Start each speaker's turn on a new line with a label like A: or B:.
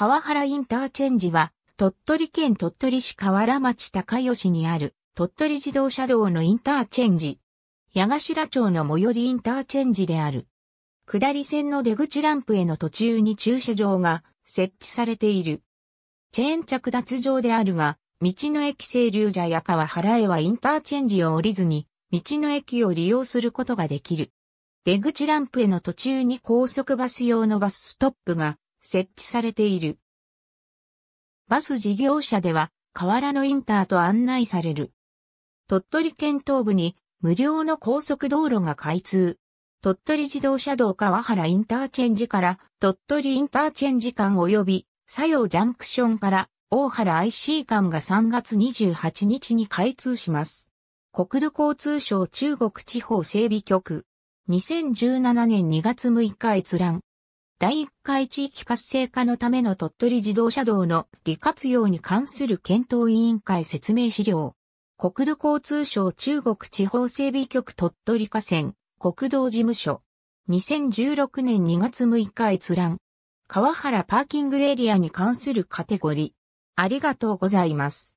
A: 川原インターチェンジは、鳥取県鳥取市河原町高吉にある、鳥取自動車道のインターチェンジ。矢頭町の最寄りインターチェンジである。下り線の出口ランプへの途中に駐車場が設置されている。チェーン着脱場であるが、道の駅清流者や川原へはインターチェンジを降りずに、道の駅を利用することができる。出口ランプへの途中に高速バス用のバスストップが設置されている。バス事業者では、河原のインターと案内される。鳥取県東部に無料の高速道路が開通。鳥取自動車道川原インターチェンジから鳥取インターチェンジ間及び佐用ジャンクションから大原 IC 間が3月28日に開通します。国土交通省中国地方整備局2017年2月6日閲覧第1回地域活性化のための鳥取自動車道の利活用に関する検討委員会説明資料。国土交通省中国地方整備局鳥取河川国道事務所。2016年2月6日閲覧。川原パーキングエリアに関するカテゴリー。ありがとうござい
B: ます。